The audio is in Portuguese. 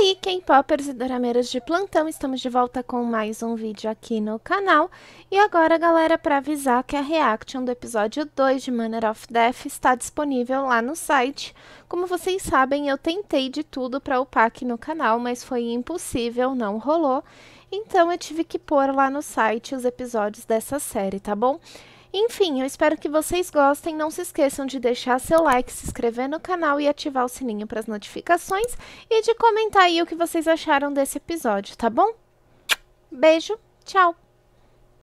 aí, K-Poppers e Dorameiras de plantão, estamos de volta com mais um vídeo aqui no canal. E agora, galera, para avisar que a reaction do episódio 2 de Manner of Death está disponível lá no site. Como vocês sabem, eu tentei de tudo para upar aqui no canal, mas foi impossível, não rolou. Então eu tive que pôr lá no site os episódios dessa série, tá bom? Enfim, eu espero que vocês gostem. Não se esqueçam de deixar seu like, se inscrever no canal e ativar o sininho para as notificações e de comentar aí o que vocês acharam desse episódio, tá bom? Beijo, tchau!